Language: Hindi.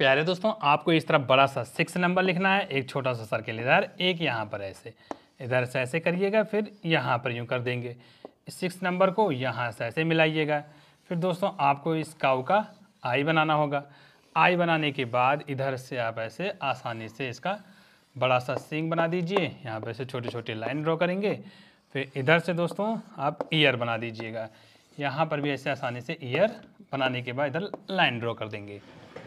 प्यारे दोस्तों आपको इस तरफ बड़ा सा सिक्स नंबर लिखना है एक छोटा सा सर्किल इधर एक यहाँ पर ऐसे इधर से ऐसे करिएगा फिर यहाँ पर यूँ कर देंगे सिक्स नंबर को यहाँ से ऐसे मिलाइएगा फिर दोस्तों आपको इस काउ का आई बनाना होगा आई बनाने के बाद इधर से आप ऐसे आसानी से इसका बड़ा सा सिंग बना दीजिए यहाँ पर ऐसे छोटे छोटे लाइन ड्रॉ करेंगे फिर इधर से दोस्तों आप ईयर बना दीजिएगा यहाँ पर भी ऐसे आसानी से ईयर बनाने के बाद इधर लाइन ड्रॉ कर देंगे